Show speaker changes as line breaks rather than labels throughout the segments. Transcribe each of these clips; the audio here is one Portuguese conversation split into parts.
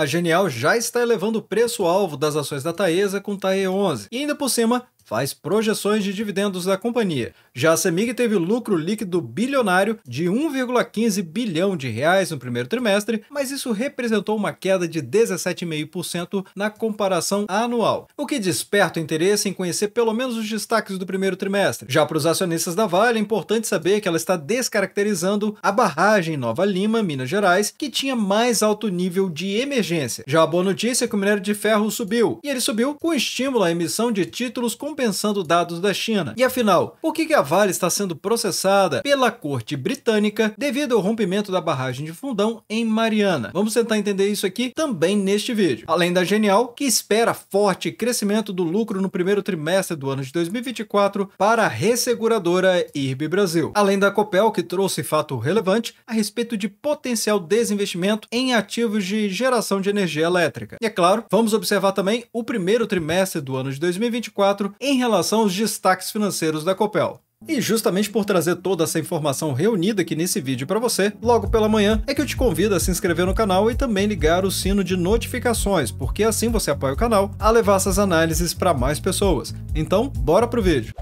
A Genial já está elevando o preço-alvo das ações da Taesa com TAE11 e ainda por cima faz projeções de dividendos da companhia. Já a Semig teve lucro líquido bilionário de 1,15 bilhão de reais no primeiro trimestre, mas isso representou uma queda de 17,5% na comparação anual, o que desperta o interesse em conhecer pelo menos os destaques do primeiro trimestre. Já para os acionistas da Vale, é importante saber que ela está descaracterizando a barragem Nova Lima, Minas Gerais, que tinha mais alto nível de emergência. Já a boa notícia é que o minério de ferro subiu, e ele subiu com estímulo à emissão de títulos com compensando dados da China. E afinal, por que a Vale está sendo processada pela corte britânica devido ao rompimento da barragem de Fundão em Mariana? Vamos tentar entender isso aqui também neste vídeo. Além da Genial, que espera forte crescimento do lucro no primeiro trimestre do ano de 2024 para a resseguradora IRB Brasil. Além da Copel, que trouxe fato relevante a respeito de potencial desinvestimento em ativos de geração de energia elétrica. E é claro, vamos observar também o primeiro trimestre do ano de 2024 em relação aos destaques financeiros da Copel. E justamente por trazer toda essa informação reunida aqui nesse vídeo para você, logo pela manhã, é que eu te convido a se inscrever no canal e também ligar o sino de notificações, porque assim você apoia o canal a levar essas análises para mais pessoas. Então, bora pro vídeo!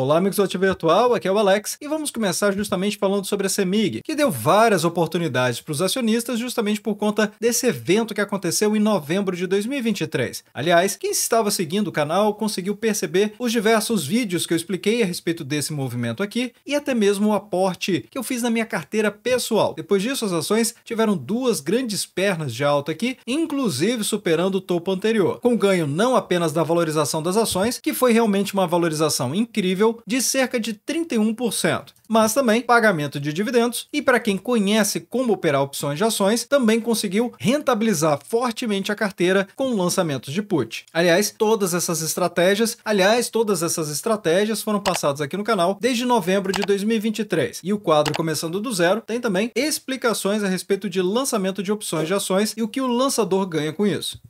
Olá, amigos do Ativo Virtual, aqui é o Alex e vamos começar justamente falando sobre a CEMIG, que deu várias oportunidades para os acionistas justamente por conta desse evento que aconteceu em novembro de 2023. Aliás, quem estava seguindo o canal conseguiu perceber os diversos vídeos que eu expliquei a respeito desse movimento aqui e até mesmo o aporte que eu fiz na minha carteira pessoal. Depois disso, as ações tiveram duas grandes pernas de alta aqui, inclusive superando o topo anterior, com ganho não apenas da valorização das ações, que foi realmente uma valorização incrível de cerca de 31%, mas também pagamento de dividendos e para quem conhece como operar opções de ações, também conseguiu rentabilizar fortemente a carteira com lançamentos de put. Aliás, todas essas estratégias, aliás, todas essas estratégias foram passadas aqui no canal desde novembro de 2023. E o quadro começando do zero tem também explicações a respeito de lançamento de opções de ações e o que o lançador ganha com isso.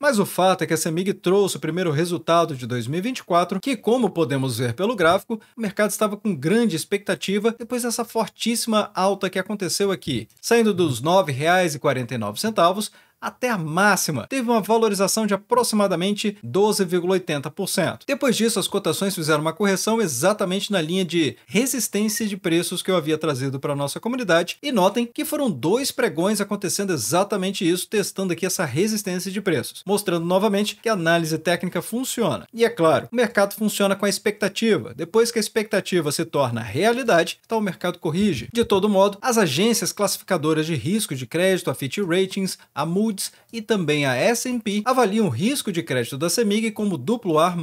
Mas o fato é que a Semig trouxe o primeiro resultado de 2024, que, como podemos ver pelo gráfico, o mercado estava com grande expectativa depois dessa fortíssima alta que aconteceu aqui, saindo dos R$ 9,49 até a máxima, teve uma valorização de aproximadamente 12,80%. Depois disso, as cotações fizeram uma correção exatamente na linha de resistência de preços que eu havia trazido para a nossa comunidade, e notem que foram dois pregões acontecendo exatamente isso, testando aqui essa resistência de preços, mostrando novamente que a análise técnica funciona. E é claro, o mercado funciona com a expectativa. Depois que a expectativa se torna realidade, então o mercado corrige. De todo modo, as agências classificadoras de risco de crédito, a Fitch Ratings, a Moody's e também a S&P avaliam o risco de crédito da CEMIG como duplo A+,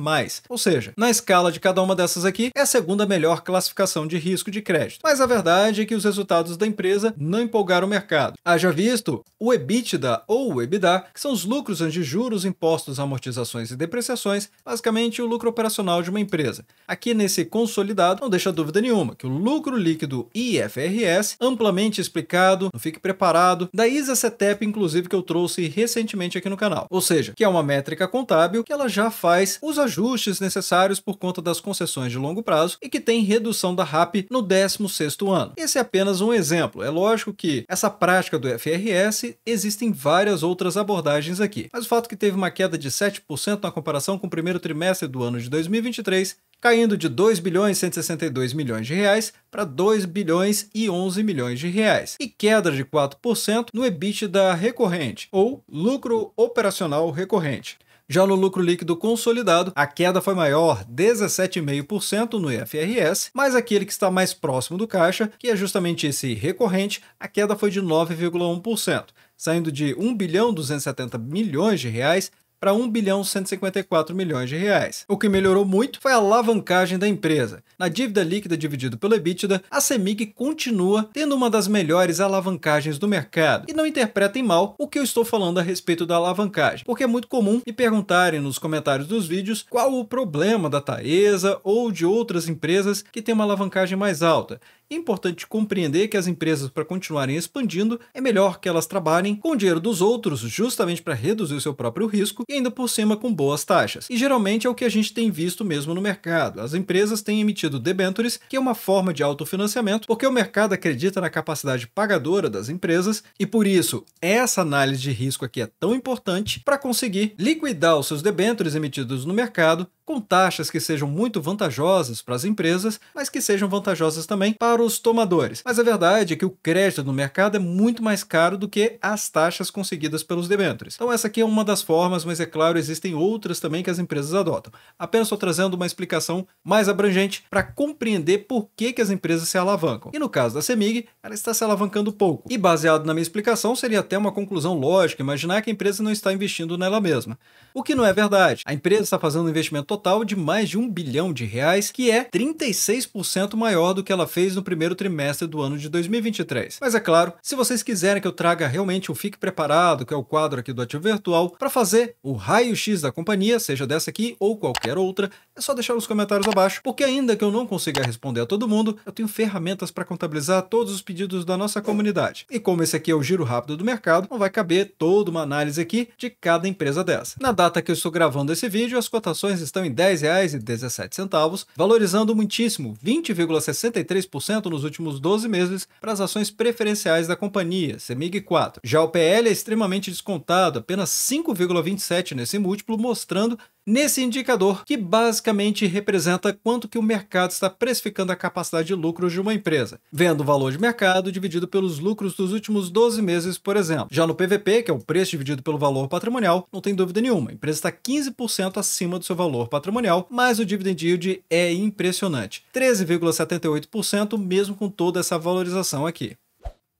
ou seja, na escala de cada uma dessas aqui é a segunda melhor classificação de risco de crédito. Mas a verdade é que os resultados da empresa não empolgaram o mercado. Haja visto o EBITDA ou o EBITDA, que são os lucros antes de juros, impostos, amortizações e depreciações, basicamente o lucro operacional de uma empresa. Aqui nesse consolidado não deixa dúvida nenhuma que o lucro líquido IFRS, amplamente explicado, não fique preparado, da ISA CETEP inclusive que eu trouxe trouxe recentemente aqui no canal. Ou seja, que é uma métrica contábil que ela já faz os ajustes necessários por conta das concessões de longo prazo e que tem redução da RAP no 16º ano. Esse é apenas um exemplo. É lógico que essa prática do FRS existem várias outras abordagens aqui, mas o fato que teve uma queda de 7% na comparação com o primeiro trimestre do ano de 2023 caindo de 2 bilhões 162 milhões de reais para 2 bilhões e 11 milhões de reais e queda de 4% no EBITDA recorrente ou lucro operacional recorrente. Já no lucro líquido consolidado, a queda foi maior, 17,5% no IFRS, mas aquele que está mais próximo do caixa, que é justamente esse recorrente, a queda foi de 9,1%, saindo de 1 bilhão 270 milhões de reais para 1 bilhão 154 milhões de reais. O que melhorou muito foi a alavancagem da empresa. Na dívida líquida dividido pelo EBITDA, a CEMIG continua tendo uma das melhores alavancagens do mercado. E não interpretem mal o que eu estou falando a respeito da alavancagem, porque é muito comum me perguntarem nos comentários dos vídeos qual o problema da Taesa ou de outras empresas que têm uma alavancagem mais alta é importante compreender que as empresas, para continuarem expandindo, é melhor que elas trabalhem com o dinheiro dos outros, justamente para reduzir o seu próprio risco e ainda por cima com boas taxas. E geralmente é o que a gente tem visto mesmo no mercado. As empresas têm emitido debentures, que é uma forma de autofinanciamento, porque o mercado acredita na capacidade pagadora das empresas e por isso essa análise de risco aqui é tão importante para conseguir liquidar os seus debentures emitidos no mercado com taxas que sejam muito vantajosas para as empresas, mas que sejam vantajosas também para os tomadores. Mas a verdade é que o crédito no mercado é muito mais caro do que as taxas conseguidas pelos debêntures. Então essa aqui é uma das formas, mas é claro, existem outras também que as empresas adotam. Apenas estou trazendo uma explicação mais abrangente para compreender por que, que as empresas se alavancam. E no caso da CEMIG, ela está se alavancando pouco. E baseado na minha explicação, seria até uma conclusão lógica imaginar que a empresa não está investindo nela mesma. O que não é verdade. A empresa está fazendo um investimento total de mais de um bilhão de reais, que é 36% maior do que ela fez no primeiro trimestre do ano de 2023. Mas é claro, se vocês quiserem que eu traga realmente o Fique Preparado, que é o quadro aqui do Ativo Virtual, para fazer o raio-x da companhia, seja dessa aqui ou qualquer outra, é só deixar nos comentários abaixo, porque ainda que eu não consiga responder a todo mundo, eu tenho ferramentas para contabilizar todos os pedidos da nossa comunidade. E como esse aqui é o giro rápido do mercado, não vai caber toda uma análise aqui de cada empresa dessa. Na data que eu estou gravando esse vídeo, as cotações estão em R$ 10,17, valorizando muitíssimo 20,63% nos últimos 12 meses para as ações preferenciais da companhia, CEMIG 4. Já o PL é extremamente descontado, apenas 5,27 nesse múltiplo, mostrando nesse indicador, que basicamente representa quanto que o mercado está precificando a capacidade de lucros de uma empresa, vendo o valor de mercado dividido pelos lucros dos últimos 12 meses, por exemplo. Já no PVP, que é o preço dividido pelo valor patrimonial, não tem dúvida nenhuma, a empresa está 15% acima do seu valor patrimonial, mas o dividend yield é impressionante, 13,78% mesmo com toda essa valorização aqui.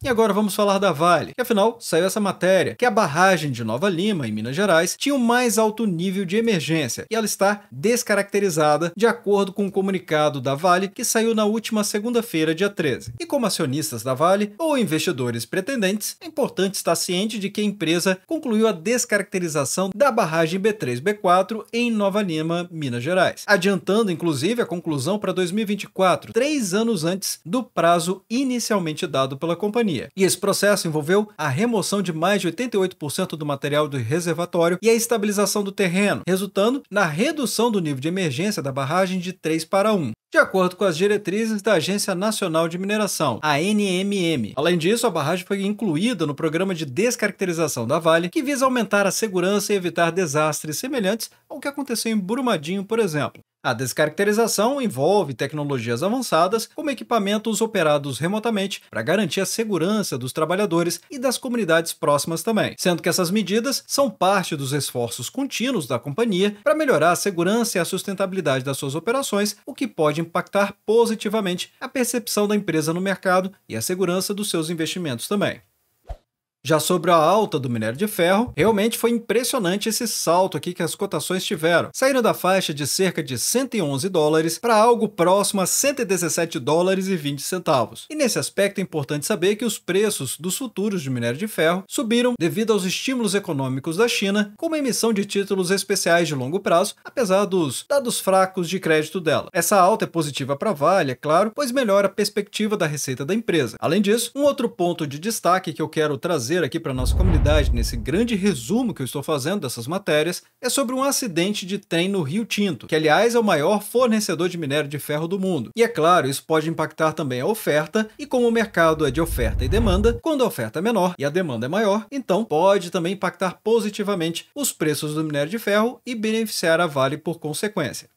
E agora vamos falar da Vale, que afinal saiu essa matéria, que a barragem de Nova Lima, em Minas Gerais, tinha o um mais alto nível de emergência e ela está descaracterizada de acordo com o um comunicado da Vale que saiu na última segunda-feira, dia 13. E como acionistas da Vale ou investidores pretendentes, é importante estar ciente de que a empresa concluiu a descaracterização da barragem B3-B4 em Nova Lima, Minas Gerais, adiantando inclusive a conclusão para 2024, três anos antes do prazo inicialmente dado pela companhia companhia. E esse processo envolveu a remoção de mais de 88% do material do reservatório e a estabilização do terreno, resultando na redução do nível de emergência da barragem de 3 para 1 de acordo com as diretrizes da Agência Nacional de Mineração, a NMM. Além disso, a barragem foi incluída no programa de descaracterização da Vale, que visa aumentar a segurança e evitar desastres semelhantes ao que aconteceu em Brumadinho, por exemplo. A descaracterização envolve tecnologias avançadas, como equipamentos operados remotamente para garantir a segurança dos trabalhadores e das comunidades próximas também, sendo que essas medidas são parte dos esforços contínuos da companhia para melhorar a segurança e a sustentabilidade das suas operações, o que pode impactar positivamente a percepção da empresa no mercado e a segurança dos seus investimentos também. Já sobre a alta do minério de ferro, realmente foi impressionante esse salto aqui que as cotações tiveram, saindo da faixa de cerca de 111 dólares para algo próximo a 117 dólares e 20 centavos. E nesse aspecto é importante saber que os preços dos futuros de minério de ferro subiram devido aos estímulos econômicos da China, como a emissão de títulos especiais de longo prazo, apesar dos dados fracos de crédito dela. Essa alta é positiva para a Vale, é claro, pois melhora a perspectiva da receita da empresa. Além disso, um outro ponto de destaque que eu quero trazer trazer aqui para nossa comunidade nesse grande resumo que eu estou fazendo dessas matérias é sobre um acidente de trem no Rio Tinto, que aliás é o maior fornecedor de minério de ferro do mundo. E é claro, isso pode impactar também a oferta, e como o mercado é de oferta e demanda, quando a oferta é menor e a demanda é maior, então pode também impactar positivamente os preços do minério de ferro e beneficiar a Vale por consequência.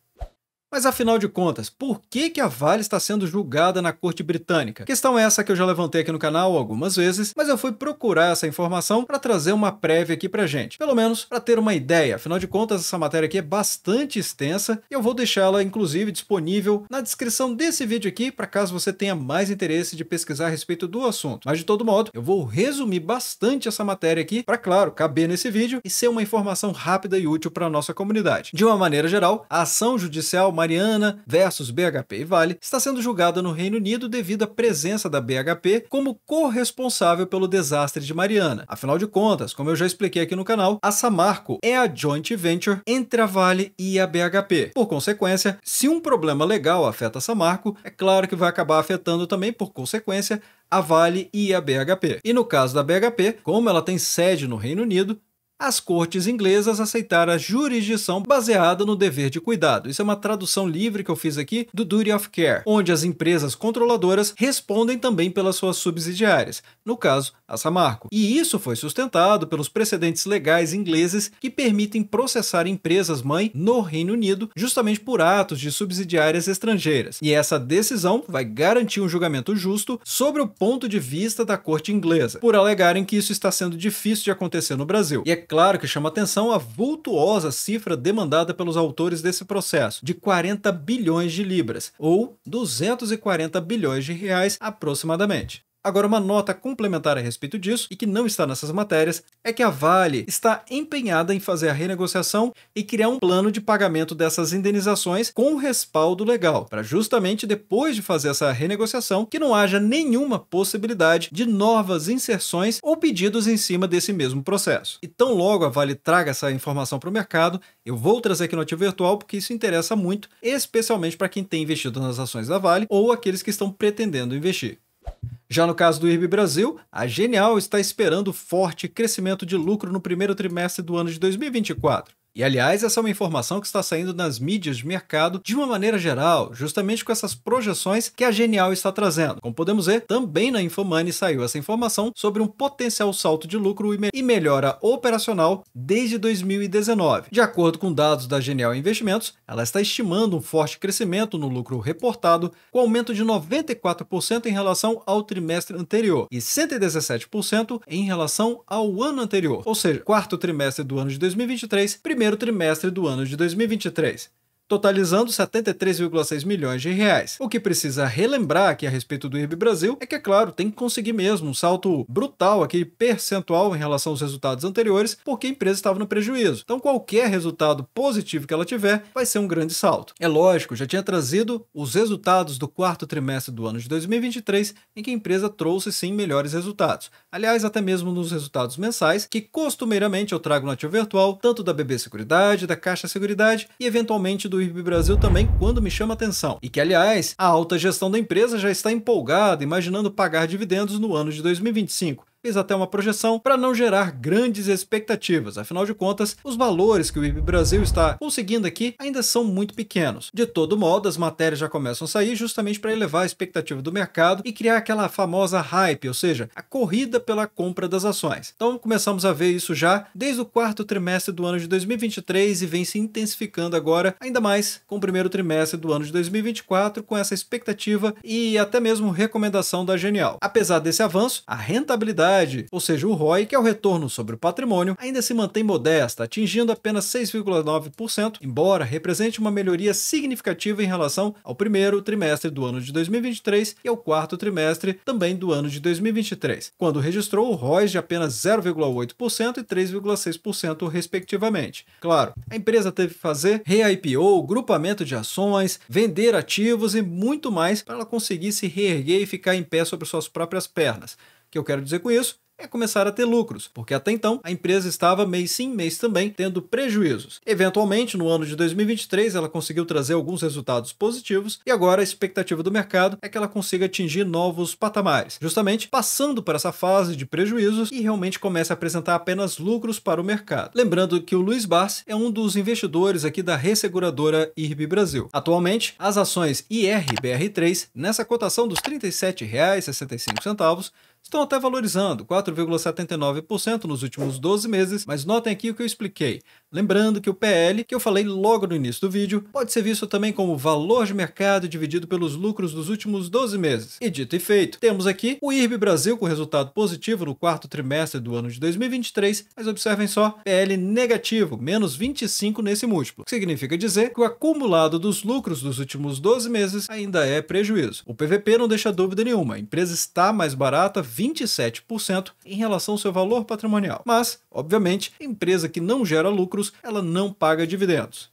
Mas afinal de contas, por que, que a Vale está sendo julgada na corte britânica? Questão essa que eu já levantei aqui no canal algumas vezes, mas eu fui procurar essa informação para trazer uma prévia aqui pra gente, pelo menos para ter uma ideia. Afinal de contas, essa matéria aqui é bastante extensa e eu vou deixá-la inclusive disponível na descrição desse vídeo aqui para caso você tenha mais interesse de pesquisar a respeito do assunto. Mas de todo modo, eu vou resumir bastante essa matéria aqui para claro, caber nesse vídeo e ser uma informação rápida e útil para nossa comunidade. De uma maneira geral, a ação judicial Mariana versus BHP e Vale está sendo julgada no Reino Unido devido à presença da BHP como corresponsável pelo desastre de Mariana. Afinal de contas, como eu já expliquei aqui no canal, a Samarco é a joint venture entre a Vale e a BHP. Por consequência, se um problema legal afeta a Samarco, é claro que vai acabar afetando também, por consequência, a Vale e a BHP. E no caso da BHP, como ela tem sede no Reino Unido, as cortes inglesas aceitaram a jurisdição baseada no dever de cuidado. Isso é uma tradução livre que eu fiz aqui do Duty of Care, onde as empresas controladoras respondem também pelas suas subsidiárias, no caso, a Samarco. E isso foi sustentado pelos precedentes legais ingleses que permitem processar empresas-mãe no Reino Unido justamente por atos de subsidiárias estrangeiras. E essa decisão vai garantir um julgamento justo sobre o ponto de vista da corte inglesa, por alegarem que isso está sendo difícil de acontecer no Brasil. E é claro que chama atenção a vultuosa cifra demandada pelos autores desse processo, de 40 bilhões de libras, ou 240 bilhões de reais aproximadamente. Agora, uma nota complementar a respeito disso, e que não está nessas matérias, é que a Vale está empenhada em fazer a renegociação e criar um plano de pagamento dessas indenizações com respaldo legal, para justamente depois de fazer essa renegociação que não haja nenhuma possibilidade de novas inserções ou pedidos em cima desse mesmo processo. E tão logo a Vale traga essa informação para o mercado, eu vou trazer aqui no Ativo Virtual porque isso interessa muito, especialmente para quem tem investido nas ações da Vale ou aqueles que estão pretendendo investir. Já no caso do IRB Brasil, a Genial está esperando forte crescimento de lucro no primeiro trimestre do ano de 2024. E aliás, essa é uma informação que está saindo nas mídias de mercado de uma maneira geral, justamente com essas projeções que a Genial está trazendo. Como podemos ver, também na Infomani saiu essa informação sobre um potencial salto de lucro e melhora operacional desde 2019. De acordo com dados da Genial Investimentos, ela está estimando um forte crescimento no lucro reportado, com aumento de 94% em relação ao trimestre anterior e 117% em relação ao ano anterior, ou seja, quarto trimestre do ano de 2023, primeiro primeiro trimestre do ano de 2023 totalizando 73,6 milhões de reais. O que precisa relembrar aqui a respeito do IRB Brasil é que, é claro, tem que conseguir mesmo um salto brutal aqui, percentual em relação aos resultados anteriores, porque a empresa estava no prejuízo. Então, qualquer resultado positivo que ela tiver vai ser um grande salto. É lógico, já tinha trazido os resultados do quarto trimestre do ano de 2023, em que a empresa trouxe sim melhores resultados. Aliás, até mesmo nos resultados mensais, que costumeiramente eu trago no ativo virtual, tanto da BB Seguridade, da Caixa Seguridade e eventualmente do do IRB Brasil também quando me chama atenção. E que, aliás, a alta gestão da empresa já está empolgada, imaginando pagar dividendos no ano de 2025 fiz até uma projeção para não gerar grandes expectativas, afinal de contas, os valores que o IB Brasil está conseguindo aqui ainda são muito pequenos. De todo modo, as matérias já começam a sair justamente para elevar a expectativa do mercado e criar aquela famosa hype, ou seja, a corrida pela compra das ações. Então começamos a ver isso já desde o quarto trimestre do ano de 2023 e vem se intensificando agora, ainda mais com o primeiro trimestre do ano de 2024, com essa expectativa e até mesmo recomendação da Genial. Apesar desse avanço, a rentabilidade rentabilidade, ou seja, o ROI, que é o retorno sobre o patrimônio, ainda se mantém modesta, atingindo apenas 6,9%, embora represente uma melhoria significativa em relação ao primeiro trimestre do ano de 2023 e ao quarto trimestre também do ano de 2023, quando registrou o ROI de apenas 0,8% e 3,6%, respectivamente. Claro, a empresa teve que fazer re-IPO, grupamento de ações, vender ativos e muito mais para ela conseguir se reerguer e ficar em pé sobre suas próprias pernas o que eu quero dizer com isso? é começar a ter lucros, porque até então a empresa estava mês sim, mês também tendo prejuízos. Eventualmente, no ano de 2023, ela conseguiu trazer alguns resultados positivos e agora a expectativa do mercado é que ela consiga atingir novos patamares, justamente passando por essa fase de prejuízos e realmente comece a apresentar apenas lucros para o mercado. Lembrando que o Luiz Barsi é um dos investidores aqui da resseguradora IRB Brasil. Atualmente, as ações IRBR3 nessa cotação dos R$ 37,65 estão até valorizando, 4,79% nos últimos 12 meses, mas notem aqui o que eu expliquei. Lembrando que o PL, que eu falei logo no início do vídeo, pode ser visto também como valor de mercado dividido pelos lucros dos últimos 12 meses. E dito e feito, temos aqui o IRB Brasil com resultado positivo no quarto trimestre do ano de 2023, mas observem só, PL negativo, menos 25 nesse múltiplo, que significa dizer que o acumulado dos lucros dos últimos 12 meses ainda é prejuízo. O PVP não deixa dúvida nenhuma, a empresa está mais barata 27% em relação ao seu valor patrimonial. Mas, obviamente, empresa que não gera lucros, ela não paga dividendos.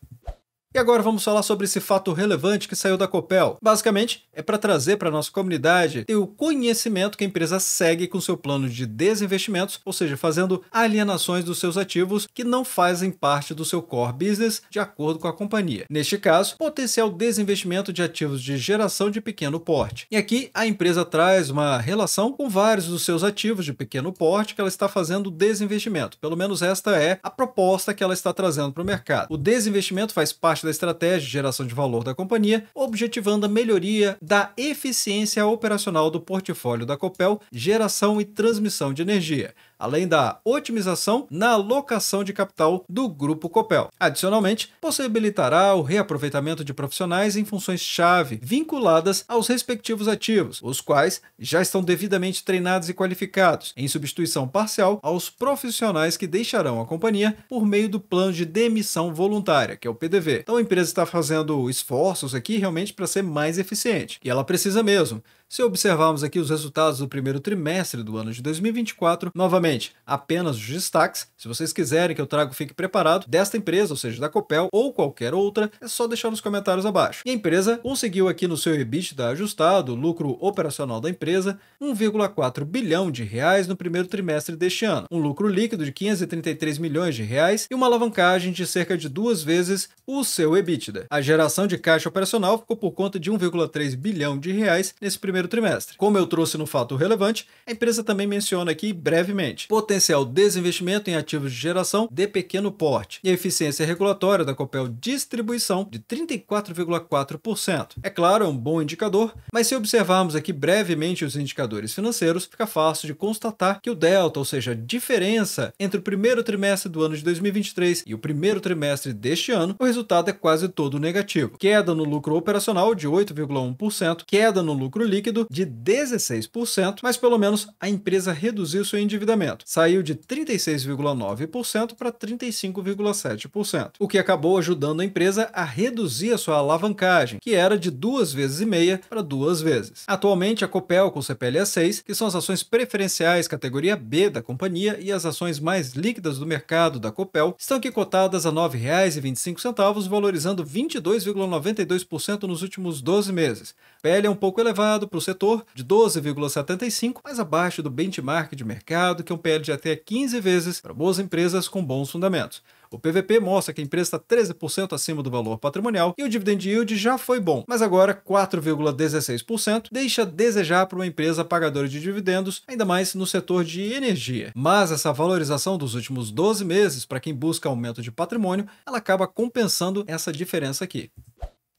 E agora vamos falar sobre esse fato relevante que saiu da Copel. Basicamente, é para trazer para nossa comunidade ter o conhecimento que a empresa segue com seu plano de desinvestimentos, ou seja, fazendo alienações dos seus ativos que não fazem parte do seu core business, de acordo com a companhia. Neste caso, potencial desinvestimento de ativos de geração de pequeno porte. E aqui a empresa traz uma relação com vários dos seus ativos de pequeno porte que ela está fazendo desinvestimento. Pelo menos esta é a proposta que ela está trazendo para o mercado. O desinvestimento faz parte da estratégia de geração de valor da companhia, objetivando a melhoria da eficiência operacional do portfólio da Copel, geração e transmissão de energia além da otimização na alocação de capital do Grupo Copel. Adicionalmente, possibilitará o reaproveitamento de profissionais em funções-chave vinculadas aos respectivos ativos, os quais já estão devidamente treinados e qualificados, em substituição parcial aos profissionais que deixarão a companhia por meio do plano de demissão voluntária, que é o PDV. Então a empresa está fazendo esforços aqui realmente para ser mais eficiente, e ela precisa mesmo. Se observarmos aqui os resultados do primeiro trimestre do ano de 2024, novamente, apenas os destaques. Se vocês quiserem que eu trago, Fique Preparado desta empresa, ou seja, da Copel ou qualquer outra, é só deixar nos comentários abaixo. E a empresa conseguiu aqui no seu EBITDA ajustado, lucro operacional da empresa, 1,4 bilhão de reais no primeiro trimestre deste ano, um lucro líquido de 533 milhões de reais e uma alavancagem de cerca de duas vezes o seu EBITDA. A geração de caixa operacional ficou por conta de 1,3 bilhão de reais nesse primeiro primeiro trimestre. Como eu trouxe no fato relevante, a empresa também menciona aqui brevemente potencial desinvestimento em ativos de geração de pequeno porte e eficiência regulatória da Copel Distribuição de 34,4%. É claro, é um bom indicador, mas se observarmos aqui brevemente os indicadores financeiros, fica fácil de constatar que o delta, ou seja, a diferença entre o primeiro trimestre do ano de 2023 e o primeiro trimestre deste ano, o resultado é quase todo negativo. Queda no lucro operacional de 8,1%, queda no lucro líquido líquido de 16%, mas pelo menos a empresa reduziu seu endividamento. Saiu de 36,9% para 35,7%, o que acabou ajudando a empresa a reduzir a sua alavancagem, que era de duas vezes e meia para duas vezes. Atualmente, a Copel com CPLA 6, que são as ações preferenciais categoria B da companhia e as ações mais líquidas do mercado da Copel, estão aqui cotadas a R$ 9,25, valorizando 22,92% nos últimos 12 meses. Pele é um pouco elevado para o setor, de 12,75, mais abaixo do benchmark de mercado, que é um PL de até 15 vezes para boas empresas com bons fundamentos. O PVP mostra que a empresa está 13% acima do valor patrimonial e o dividend yield já foi bom, mas agora 4,16% deixa a desejar para uma empresa pagadora de dividendos, ainda mais no setor de energia. Mas essa valorização dos últimos 12 meses, para quem busca aumento de patrimônio, ela acaba compensando essa diferença aqui.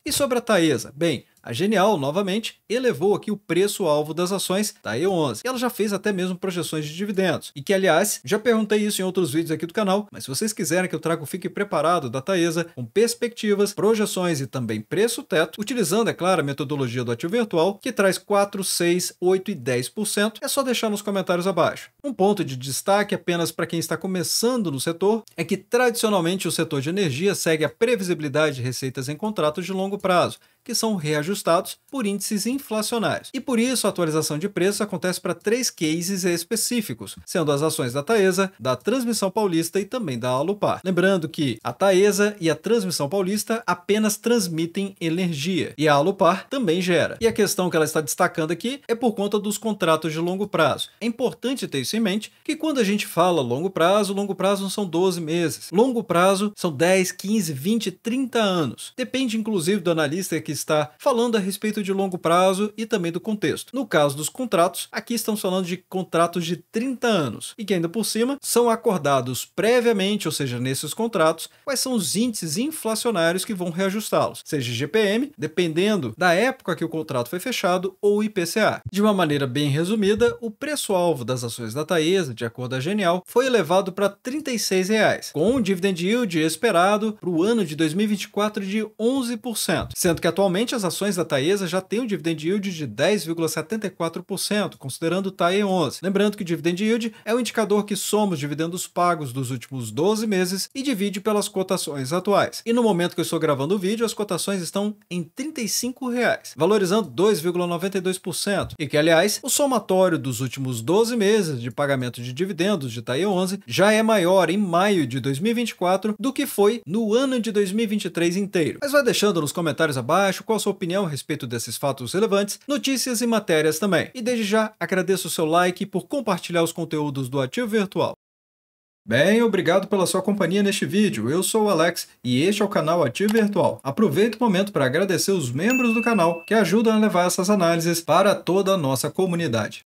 E sobre a Taesa? Bem, a Genial, novamente, elevou aqui o preço-alvo das ações da E11. ela já fez até mesmo projeções de dividendos. E que, aliás, já perguntei isso em outros vídeos aqui do canal, mas se vocês quiserem que eu traga o Fique Preparado da Taesa com perspectivas, projeções e também preço-teto, utilizando, é claro, a metodologia do ativo virtual, que traz 4, 6, 8 e 10%, é só deixar nos comentários abaixo. Um ponto de destaque apenas para quem está começando no setor é que, tradicionalmente, o setor de energia segue a previsibilidade de receitas em contratos de longo prazo, que são reajustados por índices inflacionários. E por isso a atualização de preço acontece para três cases específicos, sendo as ações da Taesa, da Transmissão Paulista e também da Alupar. Lembrando que a Taesa e a Transmissão Paulista apenas transmitem energia e a Alupar também gera. E a questão que ela está destacando aqui é por conta dos contratos de longo prazo. É importante ter isso em mente que quando a gente fala longo prazo, longo prazo não são 12 meses. Longo prazo são 10, 15, 20, 30 anos. Depende inclusive do analista que está falando a respeito de longo prazo e também do contexto. No caso dos contratos, aqui estamos falando de contratos de 30 anos e que ainda por cima são acordados previamente, ou seja, nesses contratos, quais são os índices inflacionários que vão reajustá-los, seja GPM, dependendo da época que o contrato foi fechado, ou IPCA. De uma maneira bem resumida, o preço-alvo das ações da Taesa, de acordo a Genial, foi elevado para R$ 36, com um dividend yield esperado para o ano de 2024 de 11%, sendo que atualmente Atualmente, as ações da Taesa já têm um dividend yield de 10,74%, considerando o TAE 11. Lembrando que o dividend yield é o indicador que soma os dividendos pagos dos últimos 12 meses e divide pelas cotações atuais. E no momento que eu estou gravando o vídeo, as cotações estão em R$ 35, reais, valorizando 2,92%, e que, aliás, o somatório dos últimos 12 meses de pagamento de dividendos de TAE 11 já é maior em maio de 2024 do que foi no ano de 2023 inteiro. Mas vai deixando nos comentários abaixo abaixo qual a sua opinião a respeito desses fatos relevantes, notícias e matérias também. E desde já agradeço o seu like por compartilhar os conteúdos do Ativo Virtual. Bem, obrigado pela sua companhia neste vídeo. Eu sou o Alex e este é o canal Ativo Virtual. Aproveito o momento para agradecer os membros do canal que ajudam a levar essas análises para toda a nossa comunidade.